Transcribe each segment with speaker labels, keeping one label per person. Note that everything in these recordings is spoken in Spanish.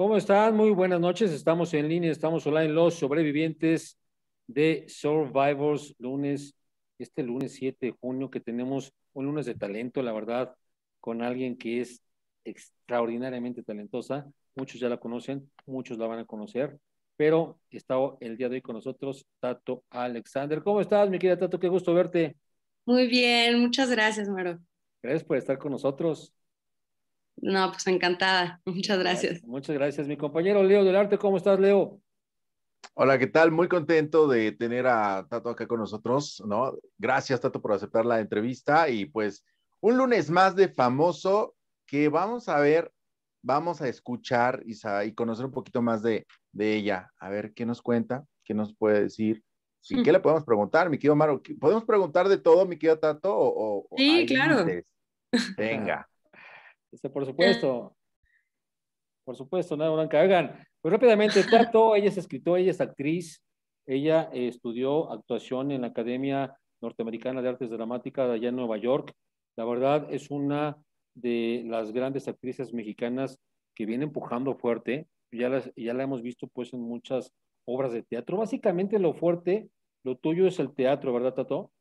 Speaker 1: ¿Cómo están? Muy buenas noches. Estamos en línea, estamos online los sobrevivientes de Survivors lunes, este lunes 7 de junio que tenemos un lunes de talento, la verdad, con alguien que es extraordinariamente talentosa. Muchos ya la conocen, muchos la van a conocer, pero está el día de hoy con nosotros Tato Alexander. ¿Cómo estás, mi querida Tato? Qué gusto verte. Muy bien, muchas gracias, Maro. Gracias por estar con nosotros.
Speaker 2: No, pues encantada. Muchas gracias.
Speaker 1: Muchas gracias. Mi compañero Leo del Arte, ¿cómo estás, Leo?
Speaker 3: Hola, ¿qué tal? Muy contento de tener a Tato acá con nosotros, ¿no? Gracias, Tato, por aceptar la entrevista y pues un lunes más de famoso que vamos a ver, vamos a escuchar y, y conocer un poquito más de, ella, a ver qué nos cuenta, qué nos puede decir. sí mm. qué le podemos preguntar, mi querido Maro? ¿Podemos preguntar de
Speaker 1: todo, mi querido Tato? O, sí, claro. Venga por ah. supuesto. Por supuesto, nada blanca. hagan pues rápidamente, Tato, ella es escritora, ella es actriz, ella eh, estudió actuación en la Academia Norteamericana de Artes Dramáticas allá en Nueva York. La verdad es una de las grandes actrices mexicanas que viene empujando fuerte. Ya, ya la hemos visto pues en muchas obras de teatro. Básicamente lo fuerte, lo tuyo es el teatro, ¿verdad, Tato?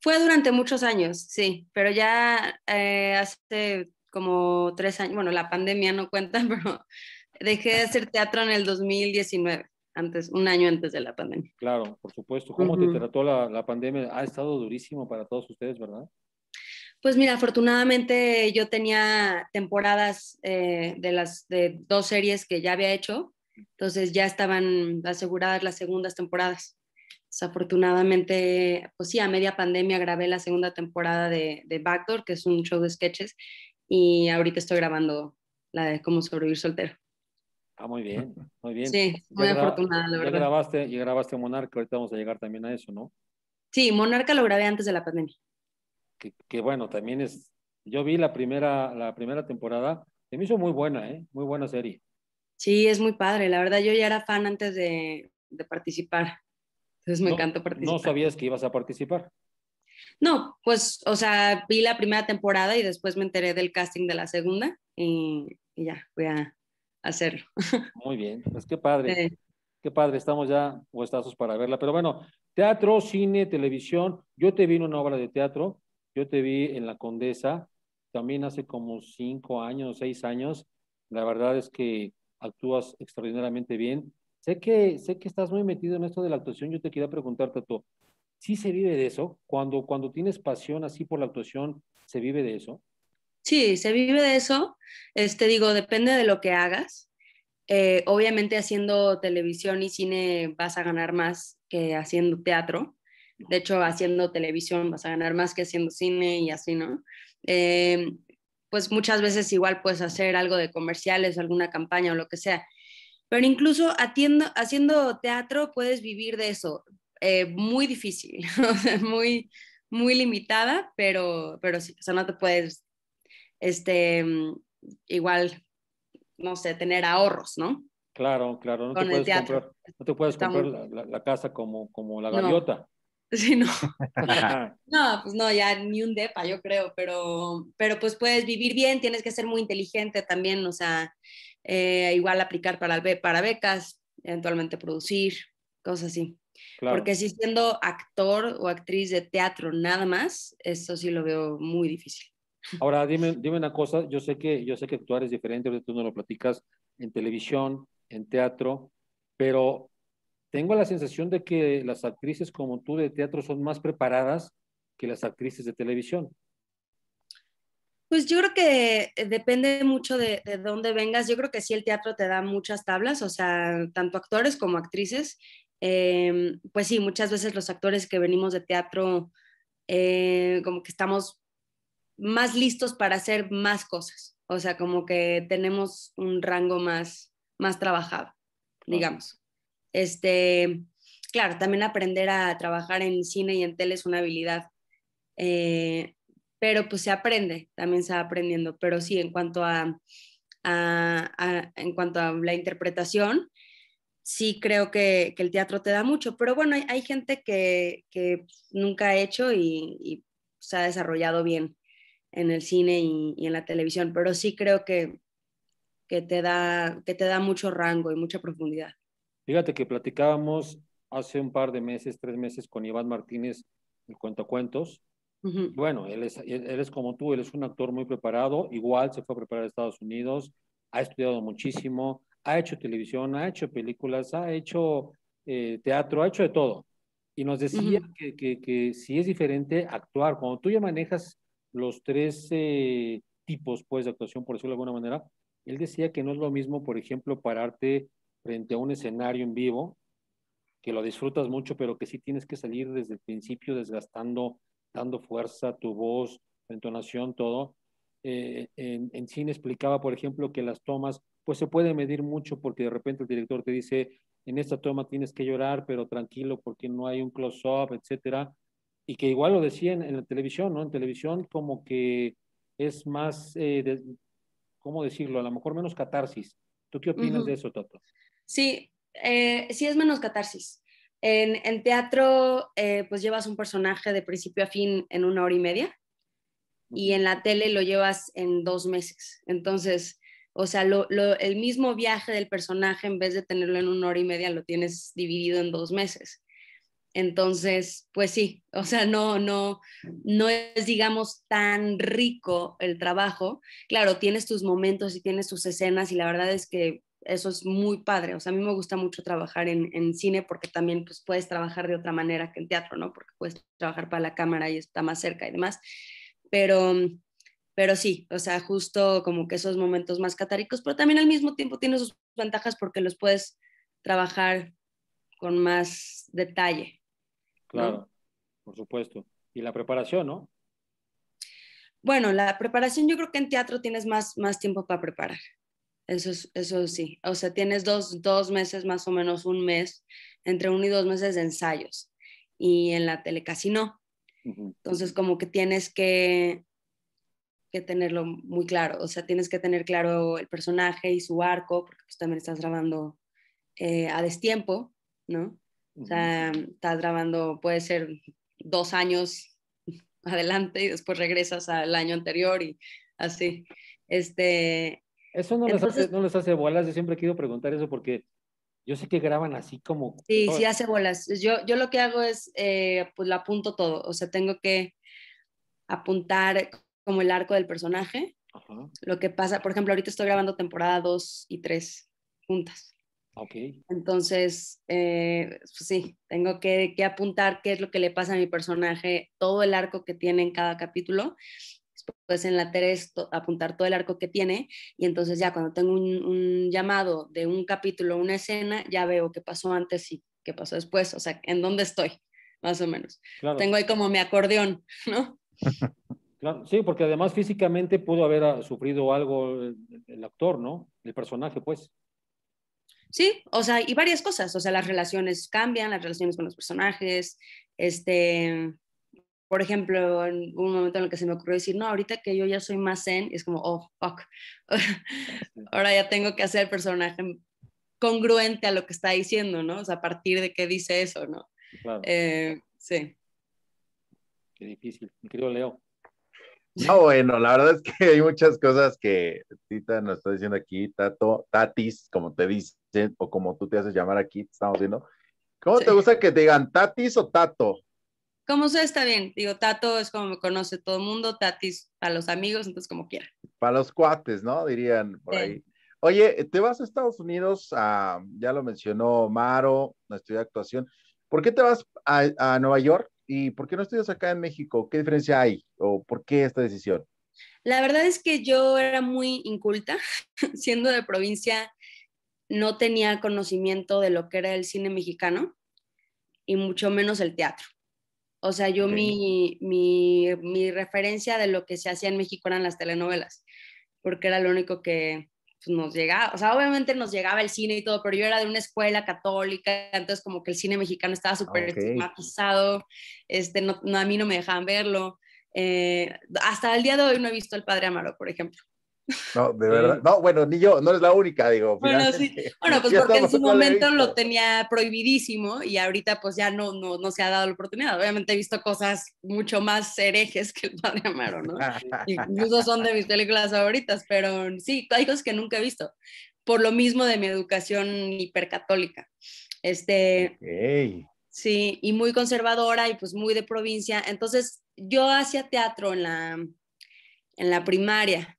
Speaker 2: Fue durante muchos años, sí, pero ya eh, hace como tres años, bueno, la pandemia no cuenta, pero dejé de hacer teatro en el 2019,
Speaker 1: antes, un año
Speaker 2: antes de la pandemia.
Speaker 1: Claro, por supuesto. ¿Cómo te trató la, pandemia? Ha estado durísimo para todos ustedes, ¿verdad?
Speaker 2: Pues mira, afortunadamente yo tenía temporadas eh, de las de dos series que ya había hecho, entonces ya estaban aseguradas las segundas temporadas. Desafortunadamente, pues sí, a media pandemia grabé la segunda temporada de, de Backdoor, que es un show de sketches, y ahorita estoy grabando la de cómo sobrevivir soltero.
Speaker 1: Ah, muy bien, muy bien. Sí, muy afortunada, la verdad. Ya grabaste, Monarca, ahorita vamos a llegar también a eso, ¿no?
Speaker 2: Sí, Monarca lo grabé antes de la pandemia.
Speaker 1: Qué bueno, también es, yo vi la primera, la primera temporada, se me hizo muy buena, ¿eh? Muy buena serie.
Speaker 2: Sí, es muy padre, la verdad yo ya era fan antes de, participar, entonces me encanta encantó participar. ¿No sabías que ibas a participar? No, pues, o sea, vi la primera temporada y después me enteré del casting de la segunda y, ya, voy a
Speaker 1: hacerlo. Muy bien, pues qué padre. Qué padre, estamos ya puestazos para verla. Pero bueno, teatro, cine, televisión. Yo te vi en una obra de teatro, yo te vi en La Condesa, también hace como cinco años, seis años. La verdad es que actúas extraordinariamente bien. Sé que, sé que estás muy metido en esto de la actuación. Yo te quería preguntarte tú, sí se vive de eso. Cuando, cuando tienes pasión así por la actuación, se vive de eso.
Speaker 2: Sí, se vive de eso. Este, digo, depende de lo que hagas. Eh, obviamente haciendo televisión y cine vas a ganar más que haciendo teatro. De hecho, haciendo televisión vas a ganar más que haciendo cine y así, ¿no? Eh, pues muchas veces igual puedes hacer algo de comerciales, alguna campaña o lo que sea. Pero incluso haciendo teatro puedes vivir de eso. Eh, muy difícil, muy, muy limitada, pero, pero sí, o sea, no te puedes, este, mm, igual, no sé, tener ahorros, ¿no?
Speaker 1: Claro, claro, no, te puedes, comprar, no te puedes comprar la, casa como, como la gaviota. No. Sí, no.
Speaker 2: no, pues no, ya ni un depa, yo creo, pero, pero pues puedes vivir bien, tienes que ser muy inteligente también, o sea, eh, igual aplicar para, para becas, eventualmente producir, cosas así. Porque si siendo actor o actriz de teatro nada más, eso sí lo veo muy difícil.
Speaker 1: Ahora, dime, dime una cosa, yo sé, que, yo sé que actuar es diferente, tú no lo platicas en televisión, en teatro, pero tengo la sensación de que las actrices como tú de teatro son más preparadas que las actrices de televisión.
Speaker 2: Pues yo creo que eh, depende mucho de, de, dónde vengas. Yo creo que sí el teatro te da muchas tablas, o sea, tanto actores como actrices. Em, pues sí, muchas veces los actores que venimos de teatro, eh, como que estamos más listos para hacer más cosas, o sea, como que tenemos un rango más, más trabajado, digamos. Este, claro, también aprender a trabajar en cine y en tele es una habilidad, eh, pero pues se aprende, también se va aprendiendo, pero sí, en cuanto en cuanto a la interpretación, sí creo que, el teatro te da mucho, pero bueno, hay, gente que, nunca ha hecho y, se ha desarrollado bien en el cine y, en la televisión, pero sí creo que, que, te da, mucho rango y mucha profundidad.
Speaker 1: Fíjate que platicábamos hace un par de meses, tres meses, con Iván Martínez, el cuentacuentos. Bueno, él como tú, él es un actor muy preparado, igual se fue a preparar a Estados Unidos, ha estudiado muchísimo, ha hecho televisión, ha hecho películas, ha hecho eh, teatro, ha hecho de todo. Y nos decía que, que, que, si es diferente actuar, cuando tú ya manejas los tres eh, tipos pues, de actuación, por decirlo de alguna manera, él decía que no es lo mismo, por ejemplo, pararte frente a un escenario en vivo, que lo disfrutas mucho, pero que sí tienes que salir desde el principio desgastando, dando fuerza, a tu voz, entonación, todo. Eh, en, en cine explicaba, por ejemplo, que las tomas pues se puede medir mucho porque de repente el director te dice, en esta toma tienes que llorar, pero tranquilo porque no hay un close-up, etcétera. Y que igual lo decían en la televisión, ¿no? En televisión como que es más, eh, ¿cómo decirlo? A lo mejor menos catarsis. ¿Tú qué opinas de eso, Toto?
Speaker 2: Sí, eh, sí es menos catarsis. En, teatro, eh, pues llevas un personaje de principio a fin en una hora y media y en la tele lo llevas en dos meses. Entonces, o sea, el mismo viaje del personaje, en vez de tenerlo en una hora y media, lo tienes dividido en dos meses. Entonces, pues sí, o sea, no, no, no es, digamos, tan rico el trabajo. Claro, tienes tus momentos y tienes tus escenas y la verdad es que eso es muy padre. O sea, a mí me gusta mucho trabajar en, cine porque también pues, puedes trabajar de otra manera que en teatro, ¿no? Porque puedes trabajar para la cámara y está más cerca y demás. Pero pero sí, o sea, justo como que esos momentos más catáricos, pero también al mismo tiempo tiene sus ventajas porque los puedes trabajar con más detalle. Claro,
Speaker 1: por supuesto. Y la preparación, ¿no?
Speaker 2: Bueno, la preparación yo creo que en teatro tienes más, más tiempo para preparar. Eso, eso sí. O sea, tienes dos, dos meses más o menos, un mes, entre uno y dos meses de ensayos. Y en la tele casi no. Entonces, como que tienes que que tenerlo muy claro, o sea, tienes que tener claro el personaje y su arco, porque pues también estás grabando eh, a destiempo, ¿no? O sea, estás grabando, puede ser dos años adelante y después regresas al año anterior y así. Este,
Speaker 1: eso no, les hace, bolas, yo siempre he querido preguntar eso porque yo sé que graban así como... Sí, sí hace
Speaker 2: bolas. Yo, yo lo que hago es, eh, pues lo apunto todo, o sea, tengo que apuntar como el arco del personaje. Lo que pasa, por ejemplo, ahorita estoy grabando temporada 2 y 3 juntas. ok Entonces, eh, pues sí, tengo que, apuntar qué es lo que le pasa a mi personaje, todo el arco que tiene en cada capítulo. Después en la 3 apuntar todo el arco que tiene y entonces ya cuando tengo un, llamado de un capítulo, una escena, ya veo qué pasó antes y qué pasó después, o sea, en dónde estoy, más o menos. Tengo ahí como mi acordeón,
Speaker 1: ¿no? sí, porque además físicamente pudo haber ah, sufrido algo el, actor, ¿no? El personaje, pues.
Speaker 2: Sí, o sea, y varias cosas, o sea, las relaciones cambian, las relaciones con los personajes, este, por ejemplo, en un momento en el que se me ocurrió decir, no, ahorita que yo ya soy más zen, es como, oh, fuck, ahora ya tengo que hacer el personaje congruente a lo que está diciendo, ¿no? O sea, a partir de qué dice eso, ¿no? Claro. Eh, sí.
Speaker 3: Qué
Speaker 1: difícil. Mi Leo.
Speaker 3: No, bueno, la verdad es que hay muchas cosas que Tita nos está diciendo aquí, Tato, Tatis, como te dicen, o como tú te haces llamar aquí, estamos viendo. ¿Cómo te gusta que te digan Tatis o Tato?
Speaker 2: Como sea, está bien. Digo, Tato es como me conoce todo el mundo, Tatis para los amigos, entonces como quiera.
Speaker 3: Para los cuates, ¿no? Dirían por ahí. Oye, te vas a Estados Unidos, ah, ya lo mencionó Maro, a estudiar actuación. ¿Por qué te vas a Nueva York? ¿Y por qué no estudias acá en México? ¿Qué diferencia hay? ¿O por qué esta decisión?
Speaker 2: La verdad es que yo era muy inculta, siendo de provincia, no tenía conocimiento de lo que era el cine mexicano y mucho menos el teatro. O sea, yo mi, mi, mi referencia de lo que se hacía en México eran las telenovelas, porque era lo único que, pues, nos llegaba, o sea, obviamente nos llegaba el cine y todo, pero yo era de una escuela católica, entonces como que el cine mexicano estaba súper estigmatizado, este, no, a mí no me dejaban verlo. Eh, hasta el día de hoy no he visto El Padre Amaro, por ejemplo.
Speaker 3: No, de verdad. No, bueno, ni yo, no es la única, digo. Bueno, pues porque en su momento
Speaker 2: lo tenía prohibidísimo y ahorita pues ya no, no, se ha dado la oportunidad. Obviamente he visto cosas mucho más herejes que el padre Amaro, ¿no? Incluso son de mis películas favoritas, pero sí, hay cosas que nunca he visto. Por lo mismo de mi educación hipercatólica. Este. Sí, y muy conservadora y pues muy de provincia. Entonces, yo hacía teatro en la, en la primaria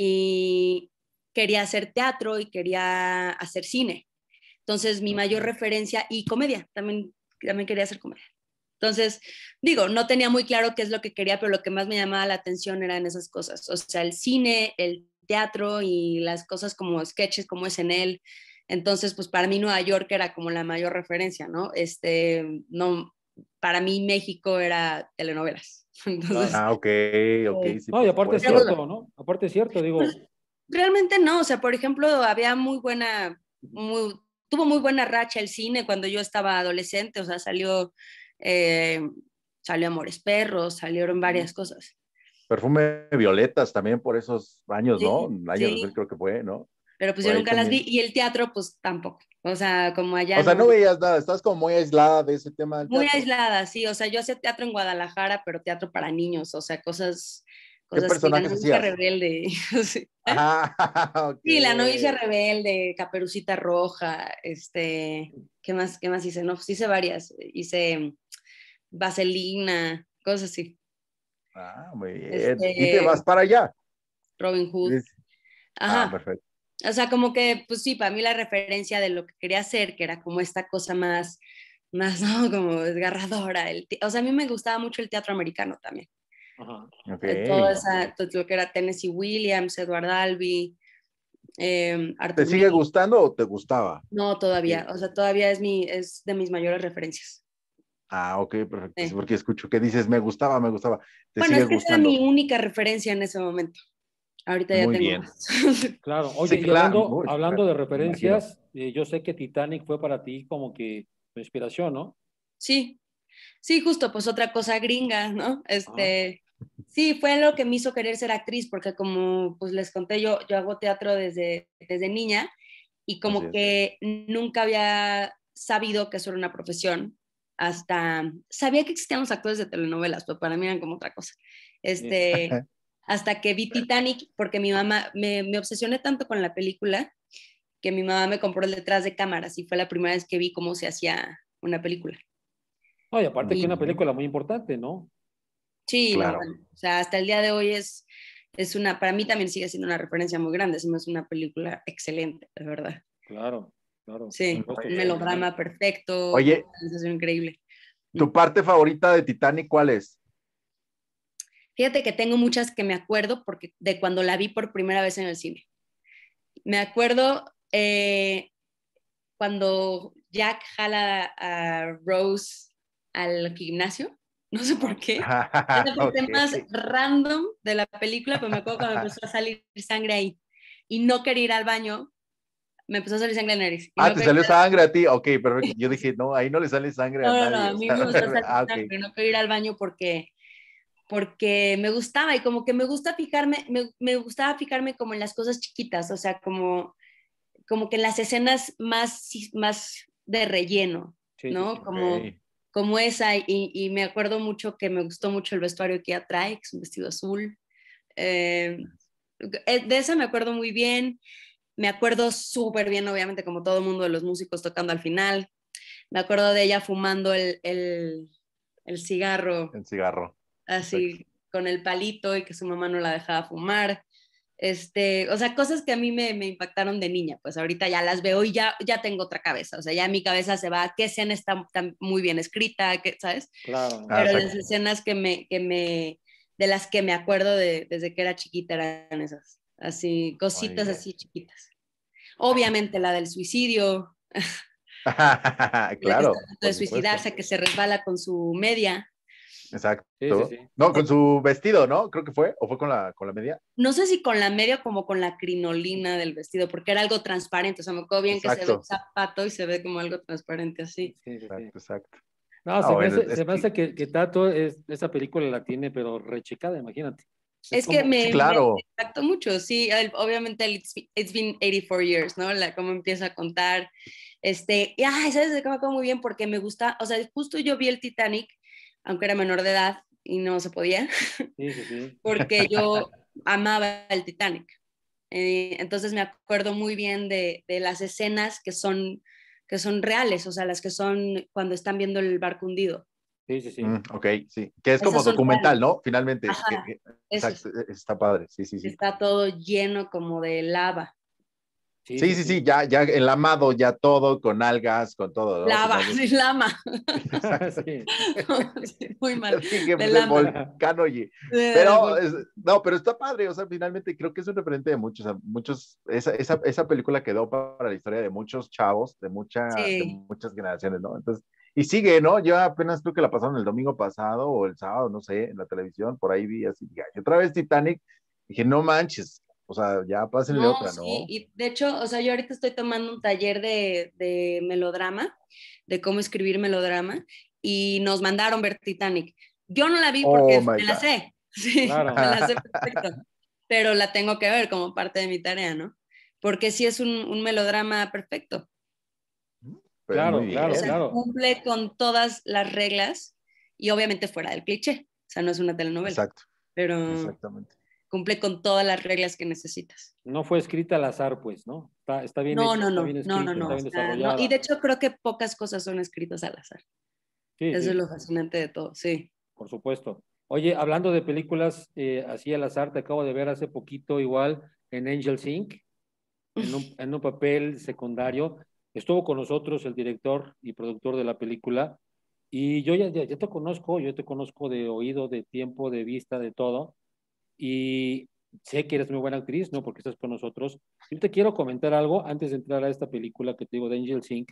Speaker 2: y quería hacer teatro y quería hacer cine. Entonces, mi mayor referencia y comedia, también, también quería hacer comedia. Entonces, digo, no tenía muy claro qué es lo que quería, pero lo que más me llamaba la atención eran esas cosas, o sea, el cine, el teatro y las cosas como sketches, como es en él. Entonces, pues para mí Nueva York era como la mayor referencia, ¿no? Este, no, para mí México era telenovelas. ah,
Speaker 1: ok, ok. Eh, sí, no, y aparte es cierto, ¿no? Aparte es cierto, digo. Pues,
Speaker 2: realmente no, o sea, por ejemplo, había muy buena, muy, tuvo muy buena racha el cine cuando yo estaba adolescente, o sea, salió, eh, salió Amores Perros, salieron varias cosas.
Speaker 3: Perfume Violetas también por esos años, ¿no? Años creo que fue, ¿no?
Speaker 2: pero pues yo nunca las vi y el teatro pues tampoco. O sea, como allá. O sea, no,
Speaker 3: veías nada, estás como muy aislada de ese tema. muy
Speaker 2: aislada, sí. O sea, yo hacía teatro en Guadalajara, pero teatro para niños, o sea, cosas
Speaker 3: ¿Qué que hacías?
Speaker 2: rebelde. Ah,
Speaker 3: sí, la novicia
Speaker 2: rebelde, Caperucita Roja, este, ¿qué más, qué más hice? No, pues hice varias, hice Vaselina, cosas así. Ah, muy bien. Este y te vas para allá. Robin Hood. Ah, Ajá. perfecto o sea, como que, pues sí, para mí la referencia de lo que quería hacer, que era como esta cosa más, más, ¿no? Como desgarradora. El o sea, a mí me gustaba mucho el teatro americano también. Ajá. Todo, esa, todo, lo que era Tennessee Williams, Edward Albee, em,
Speaker 3: ¿Te sigue gustando o te gustaba?
Speaker 2: No, todavía. O sea, todavía es, mi, es de mis mayores referencias.
Speaker 3: Ah, ok, perfecto. Porque escucho que dices, me gustaba,
Speaker 1: me gustaba. bueno, es que era mi
Speaker 2: única referencia en ese momento. Ahorita ya tengo
Speaker 1: Claro, oye, hablando, de referencias, eh, yo sé que Titanic fue para ti como que tu inspiración, ¿no?
Speaker 2: Sí, sí, justo, pues otra cosa gringa, ¿no? Este, ah. sí, fue lo que me hizo querer ser actriz, porque como pues les conté, yo, yo hago teatro desde, desde niña y como que nunca había sabido que eso era una profesión, hasta sabía que existían los actores de telenovelas, pero para mí eran como otra cosa. Este, hasta que vi Titanic, porque mi mamá, me, obsesioné tanto con la película que mi mamá me compró el detrás de cámaras y fue la primera vez que vi cómo se hacía una película.
Speaker 1: Ay, aparte que es una película muy importante, ¿no?
Speaker 2: Sí, o sea, hasta el día de hoy es, es una, para mí también sigue siendo una referencia muy grande, es una película excelente, de verdad.
Speaker 1: Claro, claro.
Speaker 3: Sí,
Speaker 2: un melodrama perfecto, Oye, una increíble.
Speaker 3: ¿Tu parte favorita de Titanic cuál es?
Speaker 2: Fíjate que tengo muchas que me acuerdo porque de cuando la vi por primera vez en el cine. Me acuerdo eh, cuando Jack jala a Rose al gimnasio, no sé por qué. Es
Speaker 3: el parte más
Speaker 2: random de la película, pero me acuerdo cuando me empezó a salir sangre ahí y no quería ir al baño. Me empezó a salir sangre en nariz. Ah, te salió sangre
Speaker 3: a ti. Ok, pero Yo dije, no, ahí no le sale sangre a nadie. No, no, a mí me empezó a salir sangre.
Speaker 2: No quería ir al baño porque porque me gustaba y como que me gusta fijarme, me, me, gustaba fijarme como en las cosas chiquitas, o sea, como, como que en las escenas más, más de relleno, ¿no? Como, como esa, y, me acuerdo mucho que me gustó mucho el vestuario que ella trae, que es un vestido azul. Eh, eh, de esa me acuerdo muy bien, me acuerdo súper bien, obviamente, como todo mundo de los músicos tocando al final. Me acuerdo de ella fumando el, el, el cigarro.
Speaker 3: El cigarro
Speaker 2: así con el palito y que su mamá no la dejaba fumar. Este, o sea, cosas que a mí me, me, impactaron de niña, pues ahorita ya las veo y ya, ya tengo otra cabeza, o sea, ya mi cabeza se va a qué escena está muy bien escrita, ¿sabes?
Speaker 1: Claro. Pero ah, las
Speaker 2: escenas que me, que me, de las que me acuerdo de, desde que era chiquita eran esas, así, cositas así chiquitas. Obviamente la del suicidio.
Speaker 3: claro. De suicidarse,
Speaker 2: que se resbala con su media.
Speaker 3: Exacto. No, con su vestido, ¿no? Creo que fue, o fue con la, con media.
Speaker 2: No sé si con la media o como con la crinolina del vestido, porque era algo transparente. O sea, me acuerdo bien que se ve un zapato y se ve como algo transparente así. exacto,
Speaker 1: exacto. No, ah, se, me hace, que, Tato esa película la tiene, pero rechecada, imagínate. Es, que me, claro.
Speaker 2: impactó mucho, sí, obviamente el It's Been 84 Years, ¿no? La, cómo empieza a contar, este, y ay, ¿sabes me acuerdo muy bien? Porque me gusta, o sea, justo yo vi el Titanic aunque era menor de edad y no se podía,
Speaker 1: porque
Speaker 2: yo amaba el Titanic. Eh, entonces me acuerdo muy bien de, de, las escenas que son, que son reales, o sea, las que son cuando están viendo el barco hundido.
Speaker 3: Sí, sí, sí. Mm, ok, sí. Que es como documental, ¿no? Finalmente. está padre, sí, sí, sí.
Speaker 2: Está todo lleno como de lava.
Speaker 3: Sí, sí, sí, ya, ya el amado, ya todo, con algas, con todo. Lava, sí, lama.
Speaker 2: Muy mal. Sí,
Speaker 3: volcán, oye. pero, no, pero está padre, o sea, finalmente creo que es un referente de muchos, muchos, esa, esa, esa, película quedó para la historia de muchos chavos, de, muchas muchas generaciones, ¿no? Entonces, y sigue, ¿no? Yo apenas creo que la pasaron el domingo pasado o el sábado, no sé, en la televisión, por ahí vi así, y otra vez Titanic, dije, no manches, o sea, ya pásenle otra, ¿no? Sí. Y
Speaker 2: de hecho, o sea, yo ahorita estoy tomando un taller de, melodrama, de cómo escribir melodrama, y nos mandaron ver Titanic. Yo no la vi porque oh, me la sé. Sí, me la sé perfecto. Pero la tengo que ver como parte de mi tarea, ¿no? Porque sí es un, melodrama perfecto.
Speaker 1: Pues claro, claro, claro.
Speaker 2: Cumple con todas las reglas y obviamente fuera del cliché. O sea, no es una telenovela. Exacto. Pero... Exactamente cumple con todas las reglas que necesitas.
Speaker 1: No fue escrita al azar, pues, ¿no? Está, está bien. No, no, no, bien no, no, no, Y de
Speaker 2: hecho creo que pocas cosas son escritas al azar.
Speaker 1: Eso es lo fascinante
Speaker 2: de todo, sí.
Speaker 1: Por supuesto. Oye, hablando de películas eh, así al azar, te acabo de ver hace poquito igual en Angel Inc., en un, papel secundario. Estuvo con nosotros el director y productor de la película. Y yo ya, ya te conozco, yo te conozco de oído, de tiempo, de vista, de todo y sé que eres muy buena actriz, ¿no? Porque estás con nosotros. Yo te quiero comentar algo antes de entrar a esta película que te digo de Angel Sink.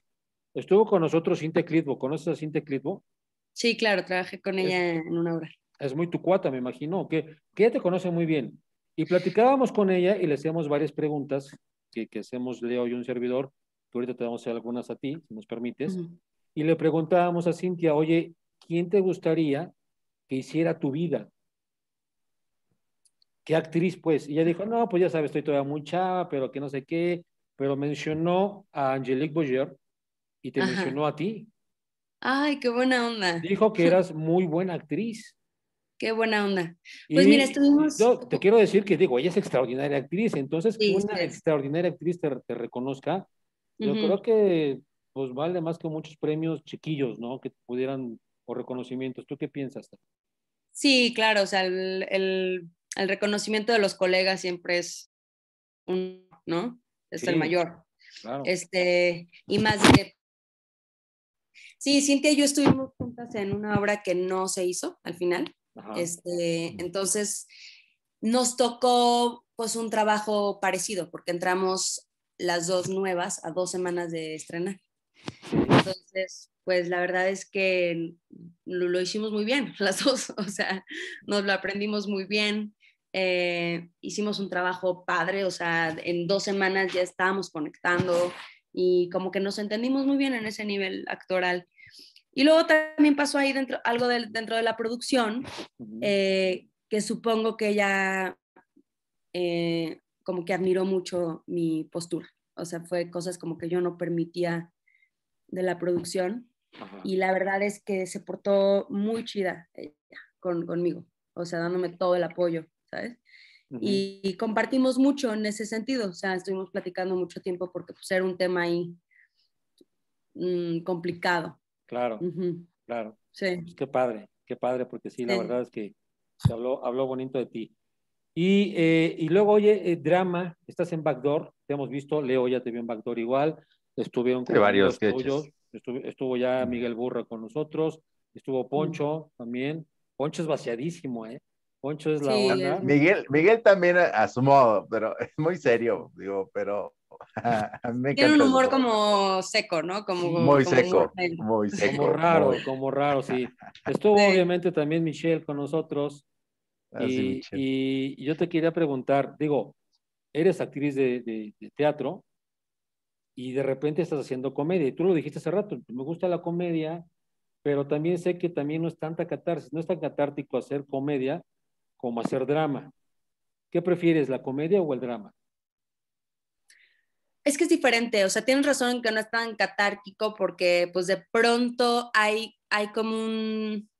Speaker 1: Estuvo con nosotros Cintia Clitbo. ¿Conoces a Cintia Clitbo? Sí, claro, trabajé con ella en una obra. Es muy tu cuata, me imagino, que, que ella te conoce muy bien. Y platicábamos con ella y le hacíamos varias preguntas que, hacemos Leo y un servidor, Tú ahorita te vamos a hacer algunas a ti, si nos permites. Y le preguntábamos a Cintia, oye, ¿quién te gustaría que hiciera tu vida? ¿qué actriz pues? Y ella dijo, no, pues ya sabes, estoy todavía muy chava, pero que no sé qué, pero mencionó a Angelique Boyer y te mencionó a ti.
Speaker 2: Ay, qué buena onda. Dijo que eras
Speaker 1: muy buena actriz.
Speaker 2: Qué buena onda. Pues mira, estuvimos...
Speaker 1: te quiero decir que digo, ella es extraordinaria actriz, entonces que una extraordinaria actriz te, reconozca, yo creo que pues vale más que muchos premios chiquillos, ¿no? Que pudieran, o reconocimientos. ¿Tú qué piensas?
Speaker 2: Sí, claro, o sea, el el reconocimiento de los colegas siempre es un, ¿no? Es el mayor. Este, y más de... Sí, Cintia y yo estuvimos juntas en una obra que no se hizo al final. Este, entonces, nos tocó pues un trabajo parecido, porque entramos las dos nuevas a dos semanas de estrenar. Entonces, pues la verdad es que lo, hicimos muy bien, las dos, o sea, nos lo aprendimos muy bien, eh, hicimos un trabajo padre, o sea, en dos semanas ya estábamos conectando y como que nos entendimos muy bien en ese nivel actoral. Y luego también pasó ahí dentro, algo dentro de la producción, eh, que supongo que ella eh, como que admiró mucho mi postura. O sea, fue cosas como que yo no permitía de la producción. Y la verdad es que se portó muy chida conmigo, o sea, dándome todo el apoyo. ¿sabes? y, compartimos mucho en ese sentido, o sea, estuvimos platicando mucho tiempo porque pues era un tema ahí mm, complicado.
Speaker 1: Claro, claro. Sí. Pues, qué padre, qué padre, porque pues, sí, la verdad es que se habló, habló bonito de ti. Y, eh, luego, oye, eh, drama, estás en Backdoor, te hemos visto, Leo ya te vio en Backdoor igual, estuvieron con varios tuyos, estuvo, ya Miguel Burra con nosotros, estuvo Poncho también. Poncho es vaciadísimo, ¿eh? Poncho es la sí, Miguel,
Speaker 3: Miguel también a, su modo, pero es muy serio,
Speaker 1: digo, pero. me Tiene un humor
Speaker 2: como seco, ¿no? Como, muy, seco,
Speaker 1: muy, seco, Como raro, como raro, sí. Estuvo obviamente también Michelle con nosotros. Ah, y, y, yo te quería preguntar, digo, eres actriz de, de, de teatro y de repente estás haciendo comedia. Y tú lo dijiste hace rato, me gusta la comedia, pero también sé que también no es tanta catarsis, no es tan catártico hacer comedia como hacer drama. ¿Qué prefieres, la comedia o el drama?
Speaker 2: Es que es diferente, o sea, tienes razón en que no es tan catárquico porque pues de pronto hay, hay como un...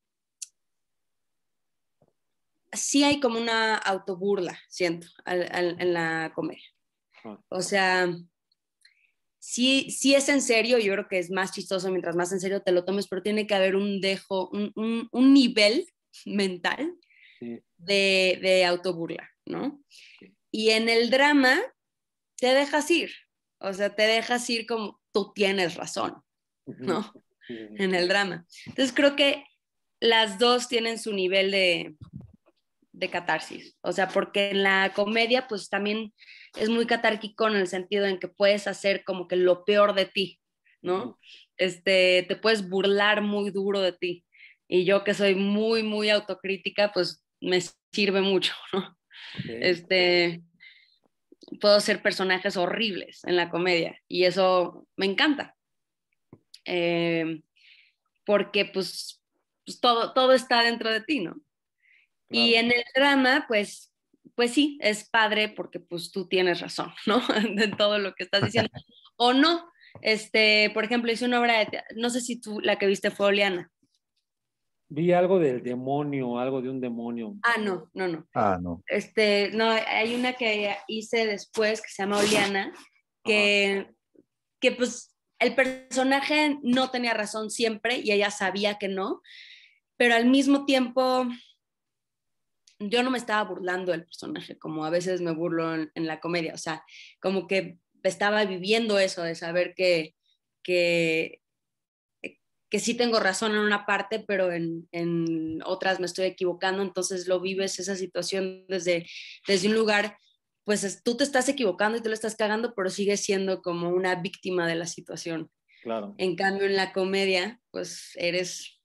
Speaker 2: Sí hay como una autoburla, siento, en la comedia. Ah. O sea, sí, sí es en serio, yo creo que es más chistoso mientras más en serio te lo tomes, pero tiene que haber un dejo, un, un nivel mental sí de, de autoburla, ¿no? Y en el drama te dejas ir, o sea, te dejas ir como tú tienes razón, ¿no? En el drama. Entonces creo que las dos tienen su nivel de, de catarsis, o sea, porque en la comedia pues también es muy catárquico en el sentido en que puedes hacer como que lo peor de ti, ¿no? Este, te puedes burlar muy duro de ti. Y yo que soy muy, muy autocrítica, pues me sirve mucho, ¿no? Este, puedo ser personajes horribles en la comedia y eso me encanta. Eh, porque pues, pues, todo, todo está dentro de ti, ¿no? Y en el drama, pues, pues sí, es padre porque pues tú tienes razón, ¿no? de todo lo que estás diciendo. o no, este, por ejemplo, hice una obra de, no sé si tú la que viste fue Oleana.
Speaker 1: Vi algo del demonio, algo de un demonio. Ah,
Speaker 2: no, no, no. Ah, no. Este, no, hay una que hice después que se llama Oliana, que, que pues el personaje no tenía razón siempre y ella sabía que no, pero al mismo tiempo yo no me estaba burlando del personaje, como a veces me burlo en, la comedia, o sea, como que estaba viviendo eso de saber que, que que sí tengo razón en una parte, pero en, en, otras me estoy equivocando, entonces lo vives esa situación desde, desde un lugar, pues tú te estás equivocando y tú lo estás cagando, pero sigues siendo como una víctima de la situación. Claro. En cambio, en la comedia, pues eres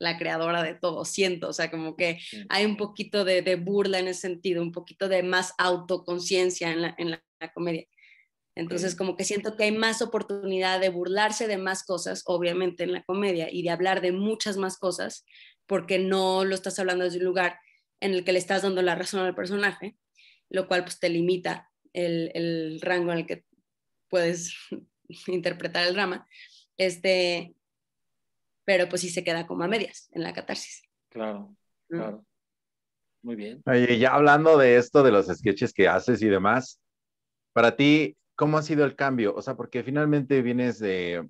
Speaker 2: la creadora de todo, siento, o sea, como que hay un poquito de, burla en ese sentido, un poquito de más autoconciencia en la comedia. Entonces, como que siento que hay más oportunidad de burlarse de más cosas, obviamente en la comedia, y de hablar de muchas más cosas, porque no lo estás hablando desde un lugar en el que le estás dando la razón al personaje, lo cual pues te limita el, rango en el que puedes interpretar el drama. Este, pero pues sí se queda como a medias en la catarsis.
Speaker 1: Claro, claro.
Speaker 3: Muy bien. ya hablando de esto, de los sketches que haces y demás, para ti, ¿cómo ha sido el cambio? O sea, porque finalmente vienes de,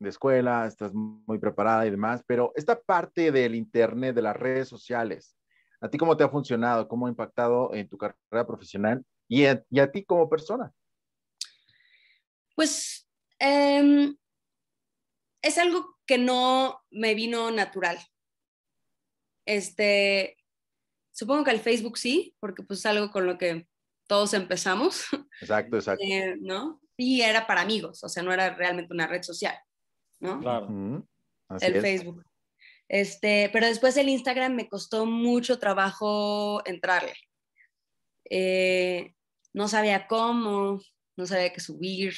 Speaker 3: escuela, estás muy preparada y demás, pero esta parte del Internet, de las redes sociales, ¿a ti cómo te ha funcionado? ¿Cómo ha impactado en tu carrera profesional y a, ti como persona?
Speaker 2: Pues em, es algo que no me vino natural. Este, supongo que el Facebook sí, porque pues es algo con lo que todos empezamos.
Speaker 3: Exacto, exacto. Eh,
Speaker 2: ¿No? Y era para amigos, o sea, no era realmente una red social,
Speaker 1: ¿no? Claro. el Facebook.
Speaker 2: Este, pero después el Instagram me costó mucho trabajo entrarle. Eh, no sabía cómo, no sabía qué subir.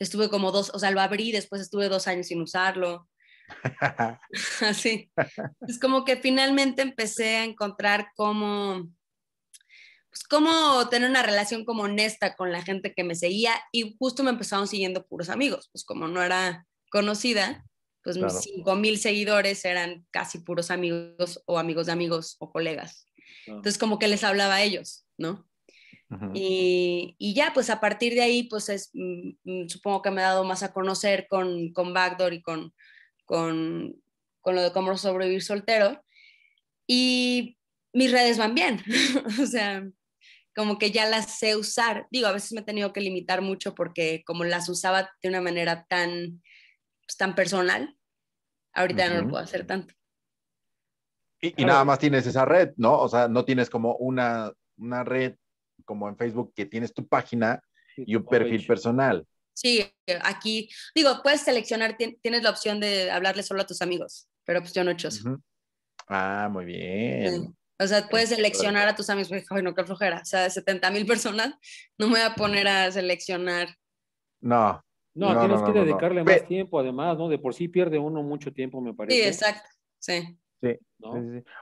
Speaker 2: Estuve como dos, o sea, lo abrí, después estuve dos años sin usarlo. Así. Es como que finalmente empecé a encontrar cómo, como cómo tener una relación como honesta con la gente que me seguía y justo me empezaron siguiendo puros amigos, pues como no era conocida, pues mis 5 mil seguidores eran casi puros amigos o amigos de amigos o colegas. Ah. Entonces como que les hablaba a ellos, ¿no? Y, y, ya, pues a partir de ahí, pues es, mm, mm, supongo que me he dado más a conocer con, con Backdoor y con, con, con lo de cómo sobrevivir soltero. Y mis redes van bien, o sea, como que ya las sé usar. Digo, a veces me he tenido que limitar mucho porque como las usaba de una manera tan, pues, tan personal, ahorita no lo puedo hacer tanto.
Speaker 3: Y, nada más tienes esa red, ¿no? O sea, no tienes como una, una red como en Facebook que tienes tu página y un perfil personal.
Speaker 2: Sí, aquí, digo, puedes seleccionar, tienes la opción de hablarle solo a tus amigos, pero pues yo no he hecho eso.
Speaker 3: Ah, muy bien. Sí.
Speaker 2: O sea, puedes seleccionar a tus amigos, no, qué flojera. O sea, de 70 mil personas, no me voy a poner a seleccionar.
Speaker 3: No. No, tienes que dedicarle
Speaker 1: más tiempo, además, ¿no? De por sí pierde uno mucho tiempo, me parece. Sí, exacto, sí. Sí.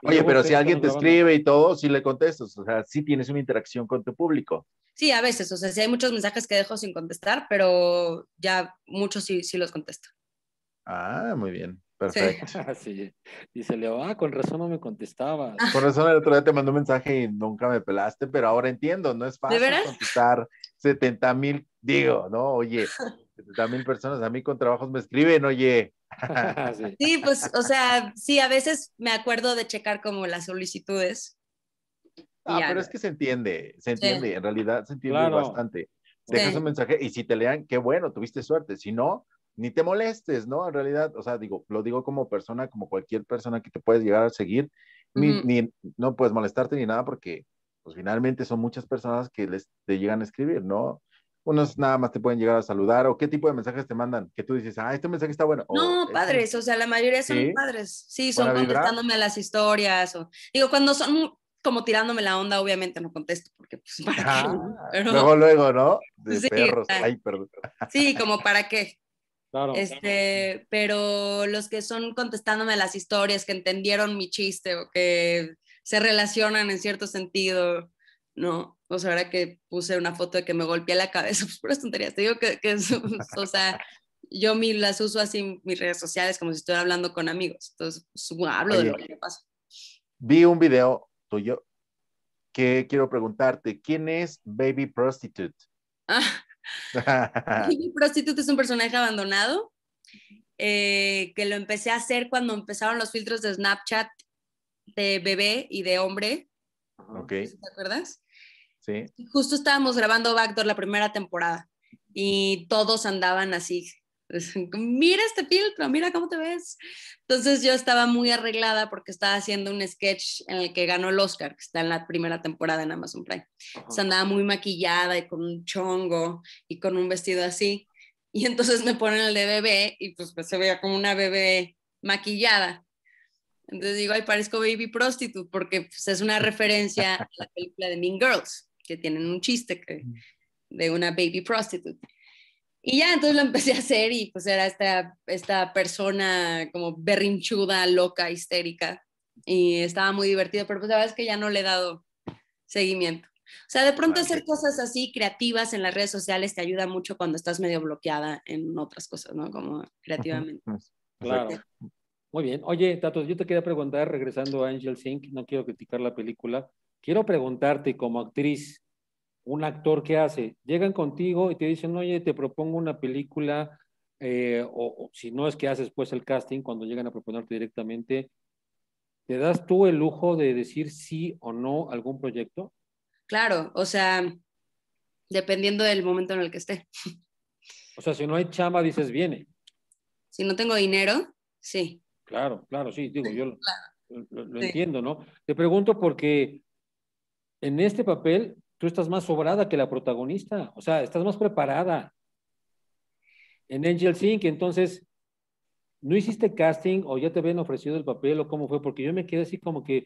Speaker 1: Oye, pero si alguien te escribe
Speaker 3: y todo, sí le contestas, o sea, sí tienes una interacción con tu público.
Speaker 2: Sí, a veces, o sea, sí hay muchos mensajes que dejo sin contestar, pero ya muchos sí, sí los contesto.
Speaker 1: Ah, muy bien. Perfecto. Sí. Dice Leo, ah, con razón no me contestaba. Con
Speaker 3: razón el otro día te mandó un mensaje y nunca me pelaste, pero ahora entiendo, no es fácil contestar 70 mil, digo, ¿no? Oye, 70 mil personas a mí con trabajos me escriben, oye.
Speaker 2: Sí. pues, o sea, sí, a veces me acuerdo de checar como
Speaker 3: las solicitudes. Ah, pero es que se entiende, se entiende, en realidad se entiende bastante. Dejas un mensaje y si te lean, qué bueno, tuviste suerte, si no, ni te molestes, ¿no? En realidad, o sea, digo, lo digo como persona, como cualquier persona que te puedes llegar a seguir, ni, no puedes molestarte ni nada porque, pues finalmente son muchas personas que les, te llegan a escribir, ¿no? unos nada más te pueden llegar a saludar o qué tipo de mensajes te mandan que tú dices, ah, este mensaje está bueno. no, este padres,
Speaker 2: o sea, la mayoría son padres, sí, son contestándome a las historias o digo, cuando son como tirándome la onda, obviamente no contesto porque pues para ah, Luego,
Speaker 3: luego, ¿no? De perros, ay, Sí,
Speaker 2: como para qué. Claro, este, pero los que son contestándome las historias, que entendieron mi chiste o que se relacionan en cierto sentido, no. O sea, ahora que puse una foto de que me golpeé la cabeza, pues puras tonterías. Te digo que, que o sea, yo mi, las uso así en mis redes sociales como si estuviera hablando con amigos. Entonces, hablo de lo que pasa.
Speaker 3: Vi un video tuyo que quiero preguntarte, ¿quién es Baby Prostitute? Ah,
Speaker 2: Prostitute es un personaje abandonado eh, que lo empecé a hacer cuando empezaron los filtros de Snapchat de bebé y de hombre. Ok. ¿Te acuerdas? Sí. justo estábamos grabando Backdoor la primera temporada y todos andaban así mira este filtro, mira cómo te ves. Entonces yo estaba muy arreglada porque estaba haciendo un sketch en el que ganó el Oscar, que está en la primera temporada en Amazon Prime. Uh andaba muy maquillada y con un chongo y con un vestido así. Y entonces me ponen el de bebé y pues, pues se veía como una bebé maquillada. Entonces digo, ay, parezco baby prostitute porque pues, es una referencia a la película de Mean Girls, que tienen un chiste de una baby prostitute. Y ya, entonces lo empecé a hacer y pues era esta, esta persona como berrinchuda, loca, histérica. Y estaba muy divertido, pero pues la verdad es que ya no le he dado seguimiento. O sea, de pronto ah, hacer cosas así creativas en las redes sociales te ayuda mucho cuando estás medio bloqueada en otras cosas, ¿no? Como creativamente. Claro.
Speaker 1: Muy bien. Oye, tato yo te quería preguntar, regresando a Angel Sink, no quiero criticar la película, quiero preguntarte como actriz, un actor que hace, llegan contigo y te dicen, oye, te propongo una película, eh, o, si no es que haces pues el casting, cuando llegan a proponerte directamente, ¿te das tú el lujo de decir sí o no a algún proyecto? Claro, o sea,
Speaker 2: dependiendo del momento en el que esté.
Speaker 1: O sea, si no hay chama, dices, viene.
Speaker 2: Si no tengo dinero,
Speaker 1: sí. Claro, claro, sí, digo, yo lo, entiendo, ¿no? Te pregunto porque en este papel tú estás más sobrada que la protagonista, o sea, estás más preparada. En Angel Sync, entonces, ¿no hiciste casting o ya te habían ofrecido el papel o cómo fue? Porque yo me quedé así como que,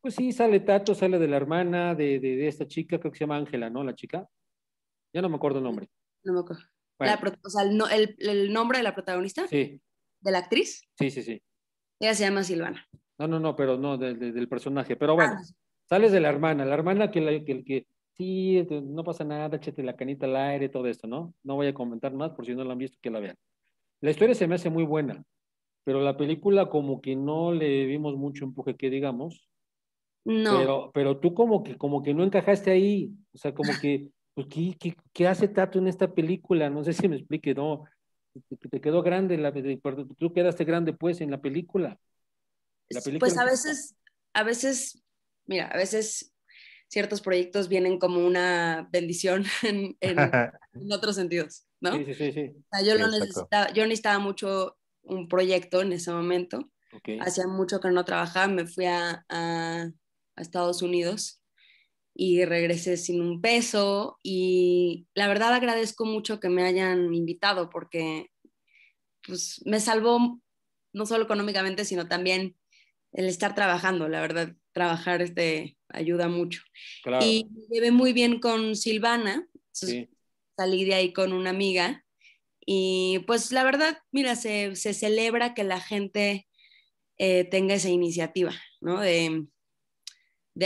Speaker 1: pues sí, sale Tato, sale de la hermana de, esta chica, creo que se llama Ángela, ¿no? La chica. Ya no me acuerdo el nombre.
Speaker 2: No me acuerdo. o sea, el, nombre de la protagonista. Sí. ¿De la actriz? Sí, sí, sí. Ella se llama Silvana.
Speaker 1: No, no, no, pero no, del personaje. Pero bueno, ah, sales de la hermana, la hermana que, la, que sí, este, no pasa nada, échate la canita al aire, todo esto, ¿no? No voy a comentar más por si no la han visto, que la vean. La historia se me hace muy buena, pero la película como que no le vimos mucho empuje, que digamos.
Speaker 2: No. Pero,
Speaker 1: pero tú como que, como que no encajaste ahí, o sea, como que, pues, ¿qué, hace Tato en esta película? No sé si me explique, no. Te, te quedó grande, la, tú quedaste grande pues en la película. La pues, película pues a veces,
Speaker 2: a veces, mira, a veces ciertos proyectos vienen como una bendición en, otros sentidos, ¿no? Sí,
Speaker 1: sí, sí. yo,
Speaker 2: necesitaba, mucho un proyecto en ese momento. Hacía mucho que no trabajaba, me fui a, Estados Unidos y regresé sin un peso y la verdad agradezco mucho que me hayan invitado porque pues, me salvó no solo económicamente, sino también el estar trabajando, la verdad, trabajar este, ayuda mucho. Y llevé muy bien con Silvana,
Speaker 1: salí
Speaker 2: de ahí con una amiga y pues la verdad, mira, se, celebra que la gente eh, tenga esa iniciativa, ¿no? De,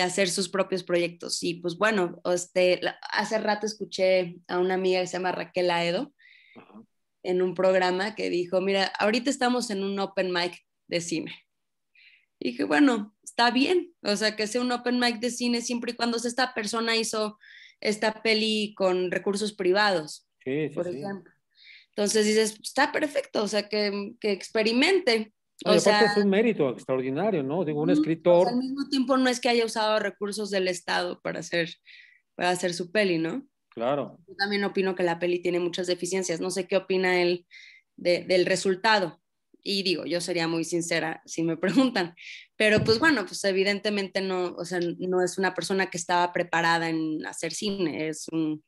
Speaker 2: hacer sus propios proyectos. Y pues bueno, este, hace rato escuché a una amiga que se llama Raquel Aedo en un programa que dijo, mira, ahorita estamos en un open mic de cine. Y dije, bueno, está bien, o sea, que sea un open mic de cine siempre y cuando esta persona hizo esta peli
Speaker 1: con recursos privados, sí, sí, por ejemplo.
Speaker 2: Entonces dices, está perfecto, o sea, que, que experimente. o sea, es un
Speaker 1: mérito extraordinario, ¿no? Digo, un escritor. al mismo
Speaker 2: tiempo no es que haya usado recursos del Estado para hacer, para hacer su peli, ¿no? Claro. Yo también opino que la peli tiene muchas deficiencias. No sé qué opina él del resultado. Y digo, yo sería muy sincera si me preguntan, pero pues bueno, pues evidentemente no, o sea, no es una persona que estaba preparada en hacer cine, es un,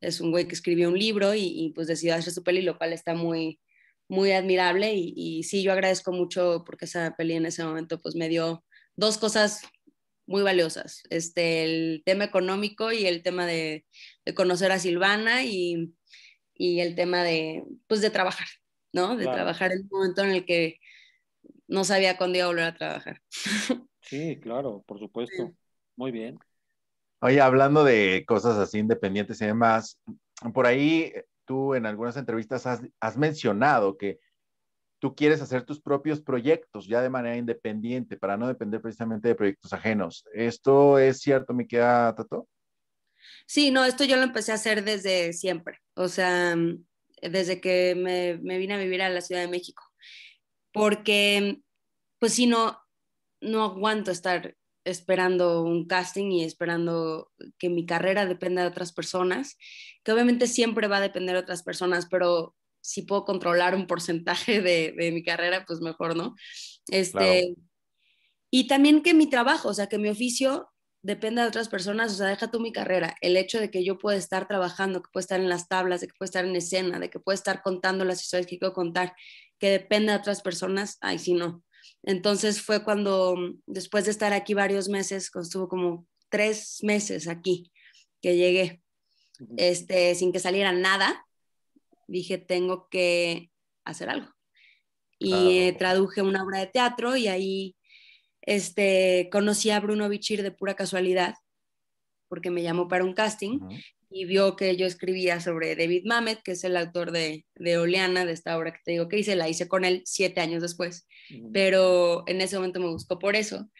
Speaker 2: es un güey que escribió un libro y, pues decidió hacer su peli, lo cual está muy, muy admirable y, sí, yo agradezco mucho porque esa peli en ese momento pues me dio dos cosas muy valiosas, este, el tema económico y el tema de, conocer a Silvana y, y, el tema de, pues de trabajar, ¿no? De trabajar en un momento en el que no sabía cuándo iba a volver a trabajar.
Speaker 1: Sí, claro, por supuesto. Muy bien.
Speaker 3: Oye, hablando de cosas así independientes y demás, por ahí tú en algunas entrevistas has, mencionado que tú quieres hacer tus propios proyectos ya de manera independiente para no depender precisamente de proyectos ajenos. ¿Esto es cierto, mi querida Tato?
Speaker 2: Sí, no, esto yo lo empecé a hacer desde siempre, o sea, desde que me, me vine a vivir a la Ciudad de México porque pues si no, no aguanto estar esperando un casting y esperando que mi carrera dependa de otras personas, que obviamente siempre va a depender de otras personas, pero si puedo controlar un porcentaje de, mi carrera, pues mejor, ¿no? Este, Y también que mi trabajo, o sea, que mi oficio dependa de otras personas, o sea, deja tú mi carrera, el hecho de que yo pueda estar trabajando, que pueda estar en las tablas, de que pueda estar en escena, de que pueda estar contando las historias que quiero contar, que depende de otras personas, ay, sí, no. Entonces fue cuando, mm, después de estar aquí varios meses, estuvo como tres meses aquí que llegué, este, sin que saliera nada, dije, tengo que hacer algo. Y eh, traduje una obra de teatro y ahí este, conocí a Bruno Bichir de pura casualidad, porque me llamó para un casting y vio que yo escribía sobre David Mamet, que es el autor de, de, Oleana, de esta obra que te digo que hice, la hice con él siete años después, pero en ese momento me buscó por eso.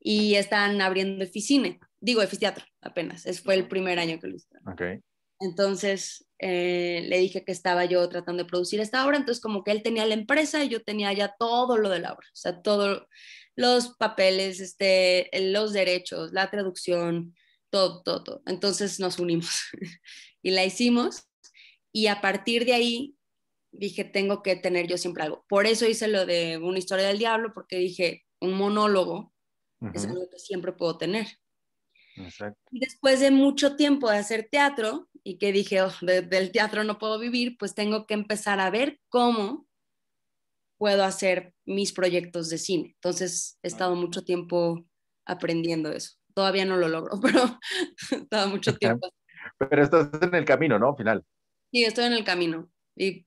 Speaker 2: Y están abriendo Eficine, digo Eficiatra apenas, es, fue el primer año que lo hice. Entonces eh, le dije que estaba yo tratando de producir esta obra, entonces como que él tenía la empresa y yo tenía ya todo lo de la obra, o sea, todos los papeles, este, los derechos, la traducción, todo, todo, todo. Entonces nos unimos y la hicimos y a partir de ahí dije, tengo que tener yo siempre algo. Por eso hice lo de una historia del diablo, porque dije, un monólogo es algo que siempre puedo tener. Y después de mucho tiempo de hacer teatro y que dije, oh, del teatro no puedo vivir, pues tengo que empezar a ver cómo puedo hacer mis proyectos de cine. Entonces he estado mucho tiempo aprendiendo eso. Todavía no lo logro, pero
Speaker 3: estaba mucho tiempo. Pero estás en
Speaker 1: el camino, ¿no? Al Final.
Speaker 2: Sí, estoy en el camino. Y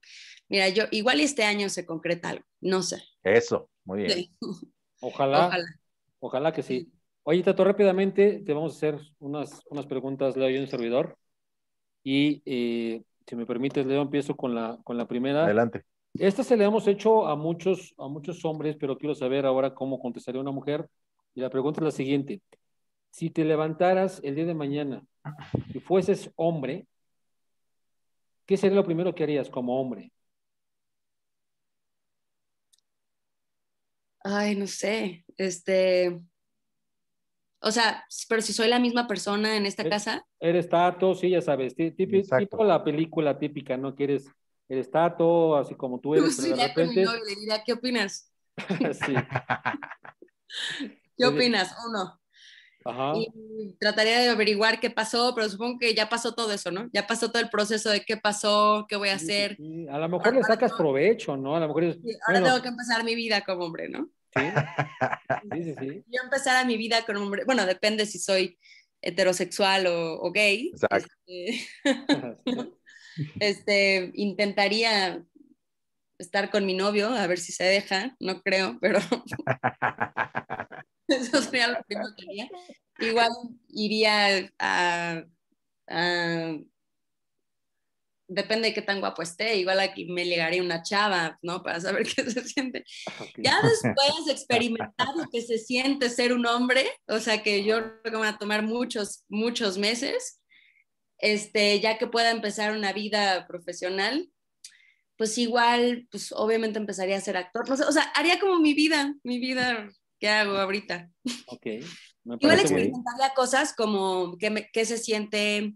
Speaker 2: mira, yo igual este año se concreta algo, no sé.
Speaker 1: Eso, muy bien. Ojalá, ojalá, que sí. Oye, Tato, rápidamente te vamos a hacer unas, unas preguntas, Leo, y un servidor. Y eh, si me permites, Leo, empiezo con la, con la primera. Adelante. Esta se le hemos hecho a muchos, a muchos hombres, pero quiero saber ahora cómo contestaría una mujer. Y la pregunta es la siguiente si te levantaras el día de mañana y fueses hombre, ¿qué sería lo primero que harías como hombre?
Speaker 2: Ay, no sé, este, o sea, pero si soy la misma persona en esta eh, casa.
Speaker 1: Eres tato, sí, ya sabes, típico, tipo la película típica, ¿no? Que eres, eres tato, así como tú eres. de repente... Novio,
Speaker 2: ¿Qué opinas?
Speaker 1: sí. ¿Qué opinas?
Speaker 2: Uno. Y trataría de averiguar qué pasó, pero supongo que ya pasó todo eso, ¿no? Ya pasó todo el proceso de qué pasó, qué voy a hacer.
Speaker 1: A lo mejor le sacas provecho, ¿no? A lo mejor... ahora tengo que
Speaker 2: empezar mi vida como hombre, ¿no?
Speaker 1: Sí, sí, sí.
Speaker 2: Yo empezara mi vida como hombre, bueno, depende si soy heterosexual o, gay. Este, este, intentaría estar con mi novio, a ver si se deja, no creo, pero eso sería lo que haría. Igual iría a, depende de qué tan guapo esté, igual aquí me llegaría una chava, ¿no? Para saber qué se siente.
Speaker 1: Ya después
Speaker 2: experimentar lo que se siente ser un hombre, o sea que yo creo que va a tomar muchos, muchos meses, este, ya que pueda empezar una vida profesional, pues igual, pues obviamente empezaría a ser actor. Pues, o sea, haría como mi vida, mi vida que hago ahorita.
Speaker 1: Ok. igual experimentaría
Speaker 2: cosas como ¿qué se siente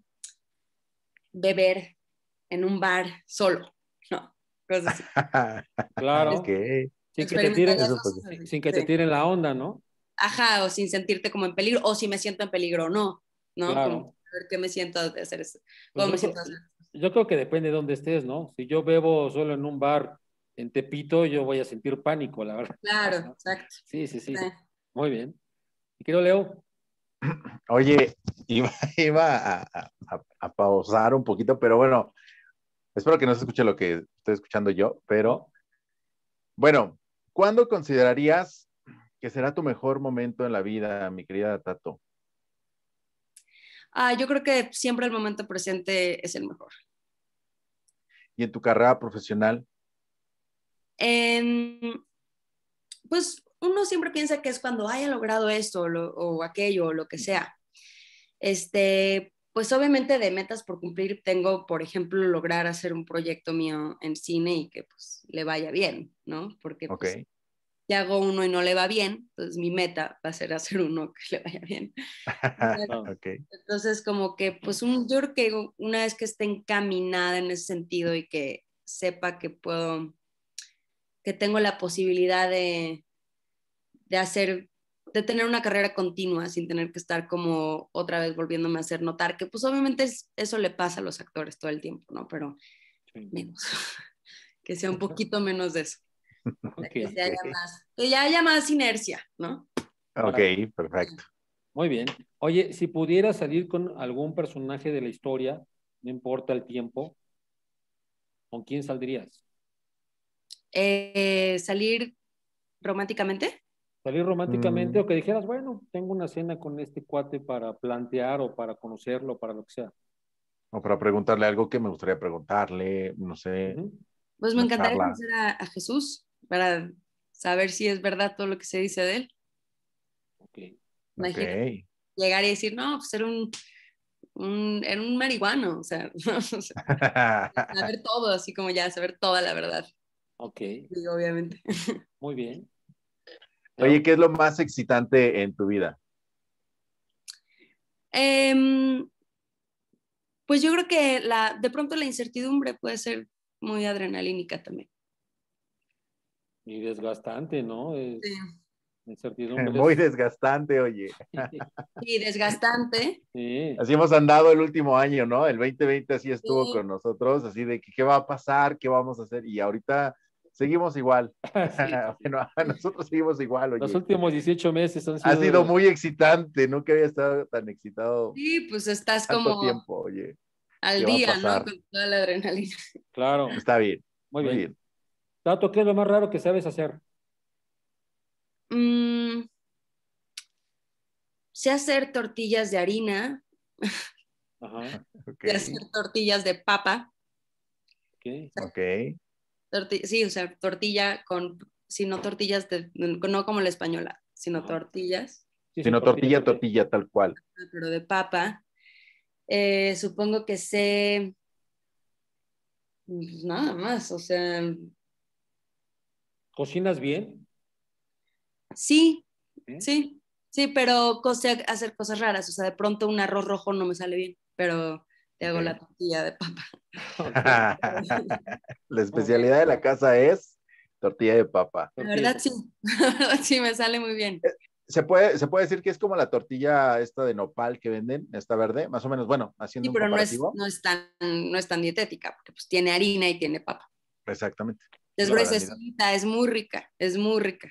Speaker 2: beber en un bar solo, ¿no? Cosas
Speaker 1: claro. Sin que, te tiren, pues, sin que te tiren la onda, ¿no?
Speaker 2: Ajá, o sin sentirte como en peligro, o si me siento en peligro o no, ¿no? ver qué me siento de hacer pues ¿Cómo me siento de hacer
Speaker 1: yo creo que depende de dónde estés, ¿no? Si yo bebo solo en un bar en Tepito, yo voy a sentir pánico, la verdad. Claro, exacto. Sí, sí, sí, Muy bien. Y quiero Leo.
Speaker 3: Oye, iba, a, a, pausar un poquito, pero bueno, espero que no se escuche lo que estoy escuchando yo, pero bueno, ¿cuándo considerarías que será tu mejor momento en la vida, mi querida Tato?
Speaker 2: ah, yo creo que siempre el momento presente es
Speaker 3: el mejor. ¿Y en tu carrera profesional?
Speaker 2: pues uno siempre piensa que es cuando haya logrado esto o aquello o lo que sea. Este, pues obviamente de metas por cumplir tengo, por ejemplo, lograr hacer un proyecto mío en cine y que pues le vaya bien, ¿no? Porque pues, okay ya hago uno y no le va bien, entonces pues mi meta va a ser hacer uno que le vaya bien. Entonces, como que, pues un, yo creo que una vez que esté encaminada en ese sentido y que sepa que puedo, que tengo la posibilidad de, de hacer de tener una carrera continua sin tener que estar como otra vez volviéndome a hacer notar, que pues obviamente eso le pasa a los actores todo el tiempo, ¿no? Pero menos, que sea un poquito menos de eso.
Speaker 1: Okay, que,
Speaker 2: ya haya más inercia, ¿no?
Speaker 1: Ok, perfecto. Muy bien. Oye, si pudieras salir con algún personaje de la historia, no importa el tiempo, ¿con quién saldrías? Eh, ¿Salir románticamente? Salir románticamente mm. o que dijeras, bueno, tengo una cena con este cuate para plantear o para conocerlo, para lo que sea.
Speaker 3: O para preguntarle algo que me gustaría preguntarle, no sé.
Speaker 1: Pues me encantaría conocer a Jesús
Speaker 2: para saber si es verdad todo lo que se dice de él. Okay. Llegar y decir, no, pues era un, un, un marihuano, o sea, saber todo, así como ya, saber toda la verdad. Ok. Sí, obviamente.
Speaker 1: Muy bien.
Speaker 3: Oye, ¿qué es lo más excitante en tu vida?
Speaker 2: Em, pues yo creo que la, de pronto la incertidumbre puede ser muy adrenalínica también.
Speaker 1: Y desgastante, ¿no? Muy desgastante, oye.
Speaker 2: Y desgastante.
Speaker 1: Sí.
Speaker 3: Así hemos andado el último año, ¿no? El 2020 así estuvo con nosotros, así de que qué va a pasar, qué vamos a hacer. Y ahorita seguimos igual. bueno, nosotros seguimos igual, oye. Los
Speaker 1: últimos 18 meses han sido... Ha sido muy
Speaker 3: excitante, nunca había estado tan excitado.
Speaker 2: Sí, pues estás como... tiempo,
Speaker 3: oye. Al día,
Speaker 2: ¿no? Con toda la adrenalina.
Speaker 1: Claro. Está bien. Muy, bien. Tato, ¿qué es lo más raro que sabes hacer?
Speaker 2: Mm, sé hacer tortillas de harina.
Speaker 1: Ajá. Sé hacer
Speaker 2: tortillas de papa.
Speaker 3: Ok.
Speaker 2: sí, o sea, tortilla con, Si no tortillas de, no como la española, sino tortillas.
Speaker 3: sino tortilla, tortilla, tal cual.
Speaker 2: Ah, pero de papa. Eh, supongo que sé pues, nada más, o sea,
Speaker 1: ¿Cocinas bien?
Speaker 2: Sí, ¿Eh? sí, sí, pero hacer cosas raras. O sea, de pronto un arroz rojo no me sale bien, pero te hago la tortilla de papa.
Speaker 3: la especialidad de la casa es tortilla de papa. La verdad sí,
Speaker 2: sí, me sale muy bien. Eh,
Speaker 3: se puede, se puede decir que es como la tortilla esta de nopal que venden, esta verde, más o menos, bueno, haciendo sí, pero un No es, no
Speaker 2: es, tan, no es tan dietética, porque pues tiene harina y tiene papa.
Speaker 3: Exactamente. Es
Speaker 2: es muy rica, es muy rica.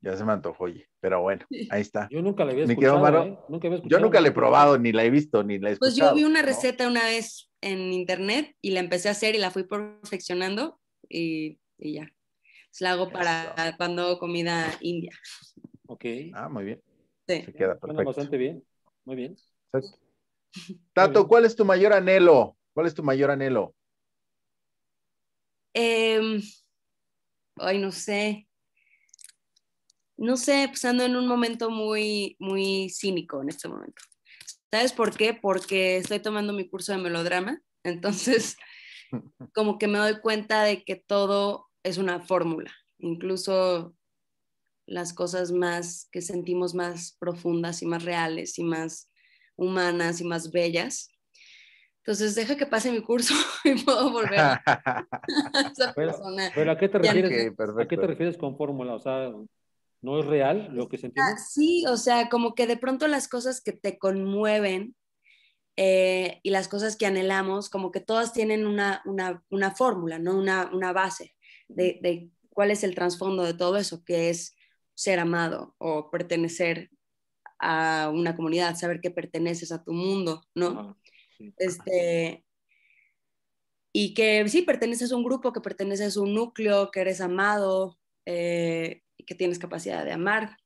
Speaker 3: Ya se me antojó, oye. Pero bueno, ahí está. Yo nunca la había escuchado. ¿eh?
Speaker 1: Yo nunca la he probado,
Speaker 3: ni la he visto, ni la he escuchado. Pues yo vi
Speaker 2: una receta una vez en internet y la empecé a hacer y la fui perfeccionando y, ya. Pues la hago para cuando comida india. Ok. Ah, muy bien. Se
Speaker 1: queda
Speaker 3: bastante bien. Muy bien. Tato, ¿cuál es tu mayor anhelo? ¿Cuál es tu mayor anhelo?
Speaker 2: Em, ay, no sé. No sé, pues ando en un momento muy, muy cínico en este momento. ¿Sabes por qué? Porque estoy tomando mi curso de melodrama, entonces como que me doy cuenta de que todo es una fórmula, incluso las cosas más que sentimos más profundas y más reales y más humanas y más bellas entonces, deja que pase mi curso y puedo volver a pero, ¿a qué te
Speaker 1: refieres, con fórmula? O sea, ¿no es real lo que sentimos?
Speaker 2: Ah, sí, o sea, como que de pronto las cosas que te conmueven eh, y las cosas que anhelamos, como que todas tienen una, una, una fórmula, ¿no? Una, una base de, de, cuál es el trasfondo de todo eso, que es ser amado o pertenecer a una comunidad, saber que perteneces a tu mundo, ¿no? Este, y que sí, perteneces a un grupo, que perteneces a un núcleo, que eres amado, eh, y que tienes capacidad de amar.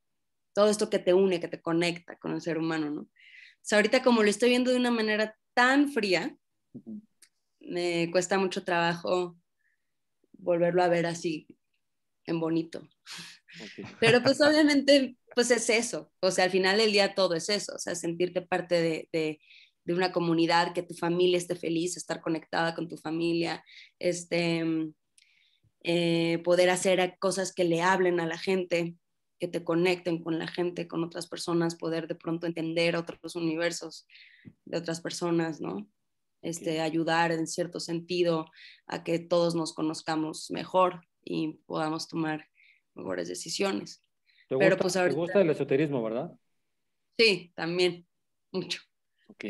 Speaker 2: Todo esto que te une, que te conecta con el ser humano, ¿no? O sea, ahorita como lo estoy viendo de una manera tan fría, me cuesta mucho trabajo volverlo a ver así, en bonito. Pero pues obviamente, pues es eso. O sea, al final del día todo es eso. O sea, sentirte parte de, de una comunidad, que tu familia esté feliz, estar conectada con tu familia, este, mm, eh, poder hacer cosas que le hablen a la gente, que te conecten con la gente, con otras personas, poder de pronto entender otros universos de otras personas, ¿no? Este, ayudar en cierto sentido a que todos nos conozcamos mejor y podamos
Speaker 1: tomar mejores decisiones. ¿Te gusta, pues, gusta el esoterismo, verdad?
Speaker 2: Sí, también, mucho.
Speaker 1: Ok.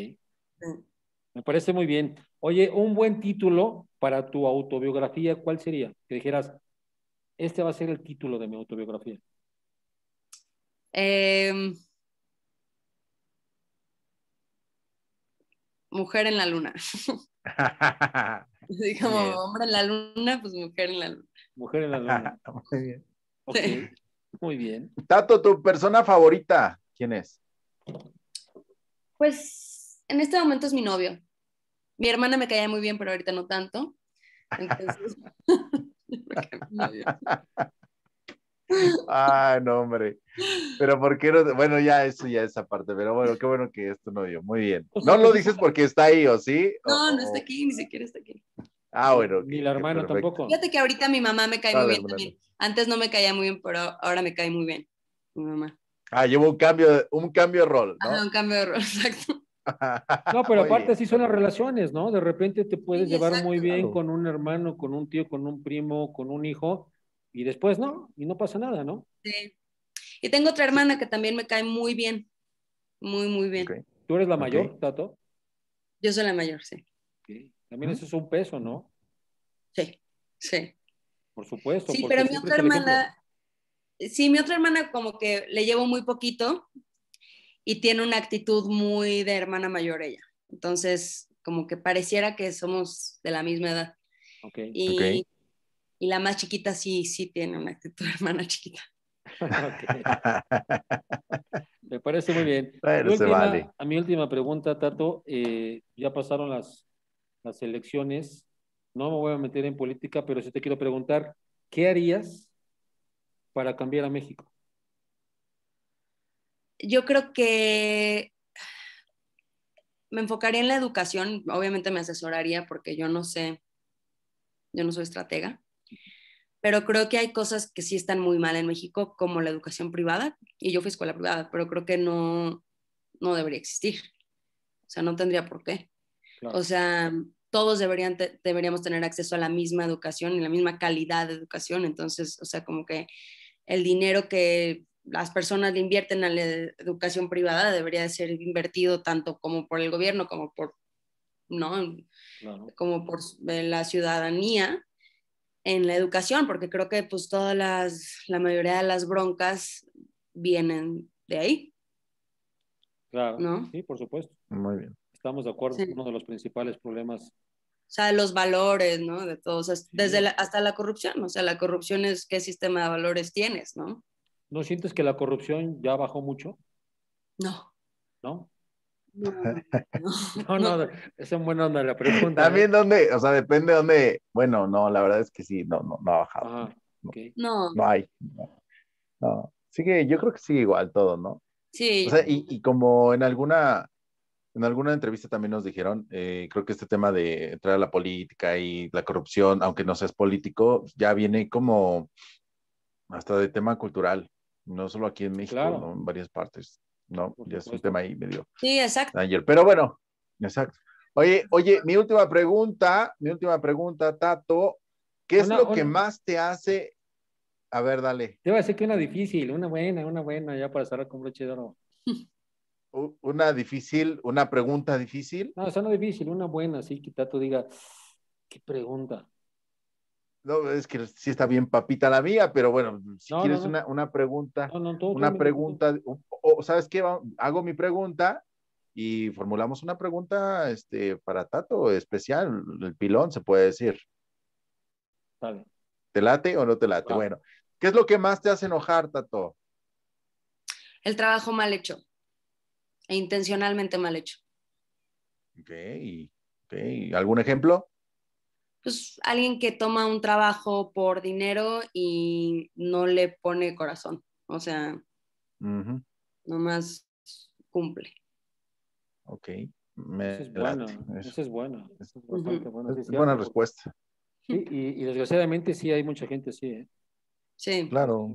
Speaker 1: Me parece muy bien. Oye, un buen título para tu autobiografía, ¿cuál sería? Que dijeras, este va a ser el título de mi autobiografía. Em, mujer en la luna.
Speaker 2: hombre en la luna, pues mujer en
Speaker 1: la luna. Mujer en la luna.
Speaker 3: muy bien. Okay. Muy bien. Tato, tu persona favorita, ¿quién es?
Speaker 2: Pues en este momento es mi novio. Mi hermana me caía muy bien, pero ahorita no tanto. Entonces,
Speaker 3: ah, no, hombre. Pero ¿por qué no? Bueno, ya eso ya esa parte, pero bueno, qué bueno que es tu novio. Muy bien. No lo dices porque está ahí, ¿o sí?
Speaker 2: No, no está aquí, ni siquiera está aquí.
Speaker 3: Ah, bueno. Ni la hermana tampoco. Fíjate
Speaker 2: que ahorita mi mamá me cae ah, muy bien también. Antes no me caía muy bien, pero ahora me cae muy bien. Mi
Speaker 3: mamá. Ah, llevo un cambio, un cambio de
Speaker 1: rol, ¿no? un
Speaker 2: cambio de rol, exacto.
Speaker 1: No, pero aparte sí son las relaciones, ¿no? De repente te puedes llevar muy bien con un hermano, con un tío, con un primo, con un hijo, y después no, y no pasa nada, ¿no? Sí.
Speaker 2: Y tengo otra hermana que también me cae muy bien,
Speaker 1: muy, muy bien. ¿Tú eres la mayor, Tato? Yo soy la mayor, sí. También eso es un peso, ¿no? Sí, sí. Por supuesto. Sí, pero mi otra hermana,
Speaker 2: sí, mi otra hermana como que le llevo muy poquito, y tiene una actitud muy de hermana mayor ella. Entonces, como que pareciera que somos de la misma edad. Y, la más chiquita sí, sí tiene una
Speaker 1: actitud de hermana chiquita. Me parece muy bien. A mi última pregunta, Tato, eh, ya pasaron las, las elecciones, no me voy a meter en política, pero sí te quiero preguntar, ¿qué harías para cambiar a México?
Speaker 2: yo creo que me enfocaría en la educación, obviamente me asesoraría porque yo no sé, yo no soy estratega, pero creo que hay cosas que sí están muy mal en México, como la educación privada, y yo fui a escuela privada, pero creo que no, no debería existir, o sea, no tendría por qué. O sea, todos deberían deberíamos tener acceso a la misma educación y la misma calidad de educación, entonces, o sea, como que el dinero que las personas le invierten a la educación privada, debería ser invertido tanto como por el gobierno como por, ¿no? Como por eh, la ciudadanía en la educación, porque creo que pues todas las, la mayoría de las broncas vienen de ahí.
Speaker 1: Claro, sí, por supuesto. Muy bien. Estamos de acuerdo, uno de los principales problemas o
Speaker 2: sea, los valores, ¿no? De todos, desde hasta la corrupción, o sea, la corrupción es qué sistema de valores tienes, ¿no?
Speaker 1: ¿No sientes que la corrupción ya bajó mucho? No. ¿No? No, no, no, es buena onda la pregunta. ¿eh? También
Speaker 3: donde, o sea, depende donde, Bueno, no, la verdad es que sí, no, no, no ha bajado. no, no. hay. No. Sigue, yo creo que sigue igual todo, ¿no? Sí. O sea, y, como en alguna, en alguna entrevista también nos dijeron, eh, creo que este tema de entrar a la política y la corrupción, aunque no seas político, ya viene como hasta de tema cultural no solo aquí en México, en varias partes. No, ya es un tema ahí medio. Sí, exacto. Pero bueno, exacto. Oye, oye, mi última pregunta, mi última pregunta, Tato,
Speaker 1: ¿qué es lo que más
Speaker 3: te hace?
Speaker 1: A ver, dale. Te voy a decir que una difícil, una buena, una buena, ya para cerrar con broche de oro. Una difícil, una pregunta difícil. No, o sea, no difícil, una buena, sí, que Tato diga, ¿qué pregunta?
Speaker 3: No, es que sí está bien papita la mía, pero bueno, si quieres una, pregunta, una pregunta, o sabes qué, hago mi pregunta y formulamos una pregunta este, para Tato especial, el pilón se puede decir. ¿Te late o no te late? Bueno, ¿qué es lo que más te hace enojar, Tato?
Speaker 2: El trabajo mal hecho e intencionalmente mal hecho.
Speaker 3: Ok, ok. ¿Algún ejemplo?
Speaker 2: Pues, alguien que toma un trabajo por dinero y no le pone corazón. O sea, nomás
Speaker 1: cumple.
Speaker 3: Ok. eso,
Speaker 1: es bueno, eso. es bueno, es buena respuesta. y, desgraciadamente sí hay mucha gente así, ¿eh? Sí. Claro.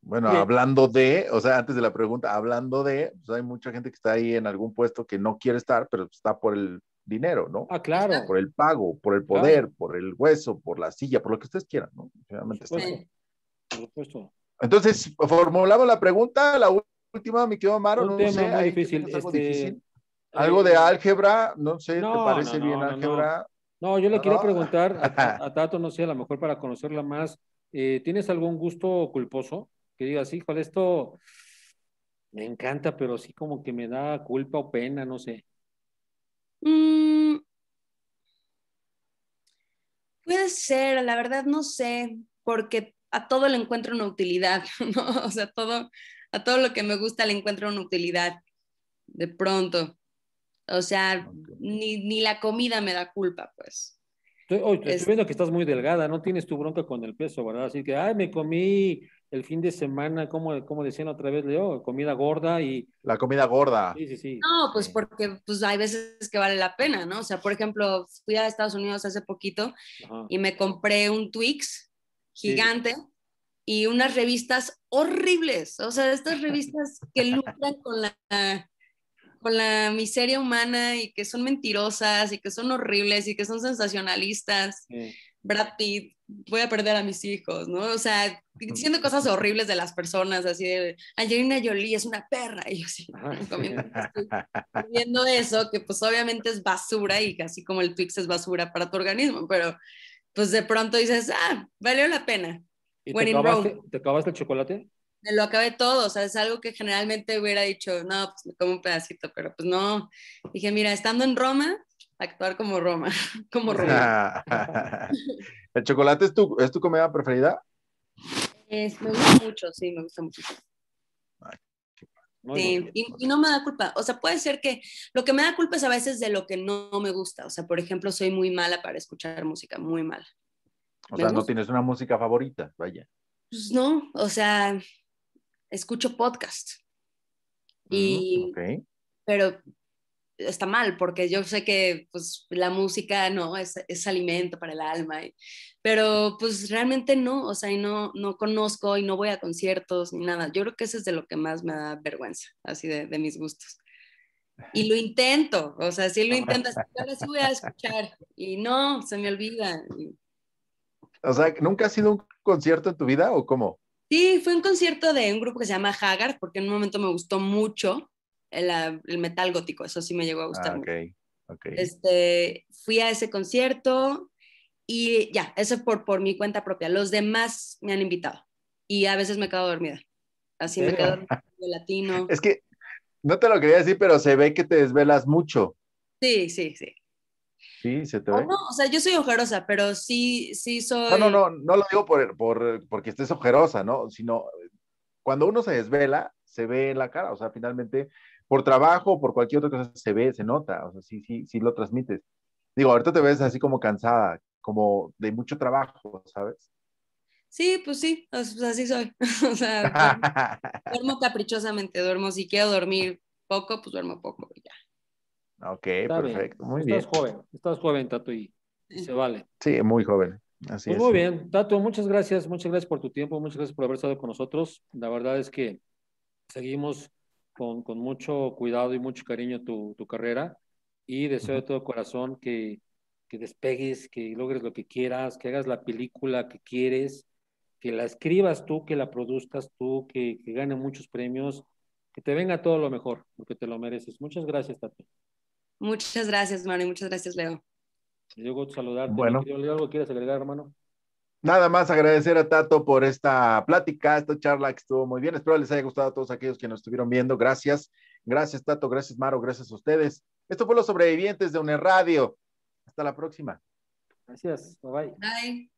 Speaker 3: Bueno, hablando de, o sea, antes de la pregunta, hablando de, pues, hay mucha gente que está ahí en algún puesto que no quiere estar, pero está por el dinero, ¿no? Ah, claro. Por el pago, por el poder, por el hueso, por la silla, por lo que ustedes quieran, ¿no? Sí.
Speaker 1: por supuesto.
Speaker 3: Entonces, formulamos la pregunta, la última, mi querido Amaro, no sé, ahí difícil, algo este, eh, Algo de álgebra,
Speaker 1: no sé, ¿te parece bien álgebra? No, yo le quiero preguntar a, Tato, no sé, a lo mejor para conocerla más, eh, ¿tienes algún gusto culposo? Que diga, sí, híjole, esto me encanta, pero sí como que me da culpa o pena, no sé.
Speaker 2: Mm, puede ser, la verdad no sé, porque a todo le encuentro una utilidad, ¿no? O sea, todo, a todo lo que me gusta le encuentro una utilidad, de pronto. O sea, ni la comida me da culpa, pues.
Speaker 1: Estoy, viendo que estás muy delgada, no tienes tu bronca con el peso, ¿verdad? Así que, ay, me comí el fin de semana, como, como decían otra vez, Leo, comida gorda y... La comida gorda. Sí, sí, sí.
Speaker 2: No, pues porque pues, hay veces que vale la pena, ¿no? O sea, por ejemplo, fui a Estados Unidos hace poquito y me compré un Twix
Speaker 1: gigante
Speaker 2: y unas revistas horribles, o sea, estas revistas que lucran con la con la miseria humana y que son mentirosas y que son horribles y que son sensacionalistas. Brad Pitt, voy a perder a mis hijos, ¿no? O sea, diciendo cosas horribles de las personas, así de Angelina Jolie es una perra, y yo así,
Speaker 3: ah, pues,
Speaker 2: viendo eso, que pues obviamente es basura y así como el Twix es basura para tu organismo, pero pues de pronto dices, ah, valió la pena. ¿Y te,
Speaker 1: acabas ¿Te el chocolate?
Speaker 2: me lo acabé todo, o sea, es algo que generalmente hubiera dicho, no, pues me como un pedacito, pero pues no. Dije, mira, estando en Roma, actuar como Roma, como Roma.
Speaker 3: ¿El chocolate es tu, es tu comida preferida?
Speaker 2: me gusta mucho, sí, me gusta mucho. y, no me da culpa, o sea, puede ser que lo que me da culpa es a veces de lo que no, me gusta, o sea, por ejemplo, soy muy mala para escuchar música, muy mala.
Speaker 3: O sea, no tienes una música favorita, vaya.
Speaker 2: Pues no, o sea, escucho podcast.
Speaker 3: Mm, y,
Speaker 2: Pero está mal, porque yo sé que pues, la música no es, es alimento para el alma, pero pues realmente no, o sea, no, no conozco y no voy a conciertos ni nada. Yo creo que eso es de lo que más me da vergüenza, así de, de mis gustos. Y lo intento, o sea, si lo intento, ahora sí voy a escuchar y no, se me olvida.
Speaker 3: O sea, ¿nunca has ido a un concierto en tu vida o cómo?
Speaker 2: Sí, fue un concierto de un grupo que se llama Haggard, porque en un momento me gustó mucho el, ah, metal gótico, eso sí me llegó a gustar.
Speaker 3: Ah,
Speaker 2: este, fui a ese concierto y ya, eso por, por mi cuenta propia. Los demás me han invitado y a veces me quedo dormida. Así me quedo dormida, latino.
Speaker 3: Es que no te lo quería decir, pero se ve que te desvelas mucho.
Speaker 2: Sí, sí, sí.
Speaker 3: Sí, se te ve. no,
Speaker 2: o sea, yo soy ojerosa, pero sí, sí soy. No, no, no,
Speaker 3: no lo digo por, por, porque estés ojerosa, ¿no? Sino cuando uno se desvela, se ve en la cara, o sea, finalmente, por trabajo o por cualquier otra cosa, se ve, se nota, o sea, sí, sí, sí lo transmites. Digo, ahorita te ves así como cansada, como de mucho trabajo, ¿sabes?
Speaker 2: Sí, pues sí, así soy. o sea,
Speaker 3: duermo,
Speaker 2: duermo caprichosamente, duermo. Si quiero dormir poco, pues duermo poco y ya.
Speaker 1: Ah, ok, perfecto. Muy bien. Estás joven, estás joven, Tato, y, se vale. Sí, muy joven. Así pues es. Muy bien, Tato, muchas gracias, muchas gracias por tu tiempo, muchas gracias por haber estado con nosotros. La verdad es que seguimos con, mucho cuidado y mucho cariño tu, carrera y deseo de todo corazón que, despegues, que logres lo que quieras, que hagas la película que quieres, que la escribas tú, que la produzcas tú, que, que gane muchos premios, que te venga todo lo mejor, porque te lo mereces. Muchas gracias, Tato. Muchas gracias, Mario, y muchas gracias, Leo. Yo gusto saludarte. Bueno. ¿Algo quieres agregar, hermano? Nada más
Speaker 3: agradecer a Tato por esta plática, esta charla que estuvo muy bien. Espero les haya gustado a todos aquellos que nos estuvieron viendo. Gracias. Gracias, Tato. Gracias, Maro. Gracias a ustedes. Esto fue Los Sobrevivientes de
Speaker 1: Radio. Hasta la próxima. Gracias. Bye. bye.